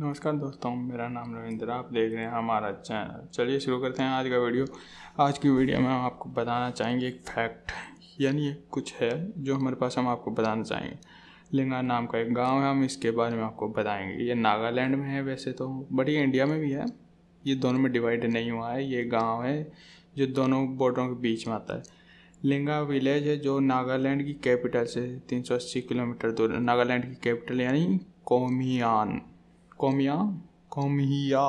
नमस्कार दोस्तों मेरा नाम रविंद्र आप देख रहे हैं हमारा चैनल चलिए शुरू करते हैं आज का वीडियो आज की वीडियो में हम आपको बताना चाहेंगे एक फैक्ट यानी एक कुछ है जो हमारे पास हम आपको बताना चाहेंगे लिंगा नाम का एक गांव है हम इसके बारे में आपको बताएंगे ये नागालैंड में है वैसे तो बट ये इंडिया में भी है ये दोनों में डिवाइड नहीं हुआ है ये गाँव है जो दोनों बॉर्डरों के बीच में आता है लिंगा विलेज है जो नागालैंड की कैपिटल से तीन किलोमीटर दूर नागालैंड की कैपिटल यानी कोमियान कौमिया कौमिया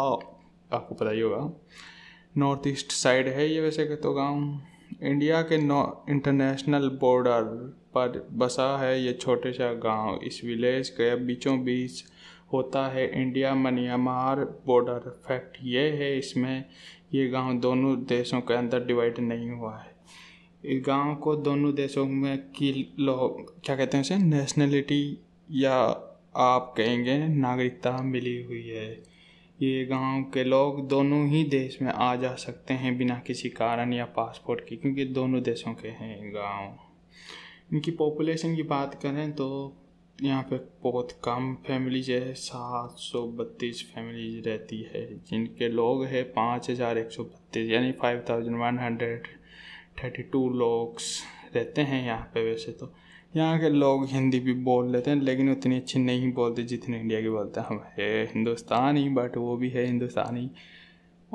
आपको पता ही होगा नॉर्थ ईस्ट साइड है ये वैसे कह तो गांव इंडिया के इंटरनेशनल बॉर्डर पर बसा है ये छोटे सा गांव इस विलेज के बीचों बीच होता है इंडिया मनियामार बॉर्डर फैक्ट ये है इसमें ये गांव दोनों देशों के अंदर डिवाइड नहीं हुआ है इस गांव को दोनों देशों में की लोग क्या कहते हैं उसे नेशनलिटी या आप कहेंगे नागरिकता मिली हुई है ये गांव के लोग दोनों ही देश में आ जा सकते हैं बिना किसी कारण या पासपोर्ट के क्योंकि दोनों देशों के हैं गांव इनकी पॉपुलेशन की बात करें तो यहाँ पे बहुत कम फैमिलीज है सात सौ बत्तीस फैमिलीज रहती है जिनके लोग हैं पाँच हज़ार एक सौ बत्तीस यानी five thousand one hundred thirty two लोग रहते हैं यहाँ पे वैसे तो यहाँ के लोग हिंदी भी बोल लेते हैं लेकिन उतनी अच्छी नहीं बोलते जितनी इंडिया के बोलते हैं हम है हिंदुस्तानी बट वो भी है हिंदुस्तानी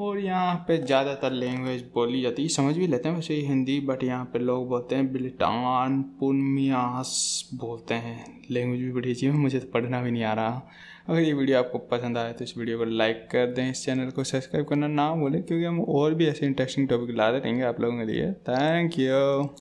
और यहाँ पे ज़्यादातर लैंग्वेज बोली जाती है समझ भी लेते हैं वैसे हिंदी बट यहाँ पे लोग बोलते हैं बिल्टान पुनमियास बोलते हैं लैंग्वेज भी बड़ी अच्छी है मुझे तो पढ़ना भी नहीं आ रहा अगर ये वीडियो आपको पसंद आए तो इस वीडियो को लाइक कर दें इस चैनल को सब्सक्राइब करना ना भूलें क्योंकि हम और भी ऐसे इंटरेस्टिंग टॉपिक दे रहेंगे आप लोगों के लिए थैंक यू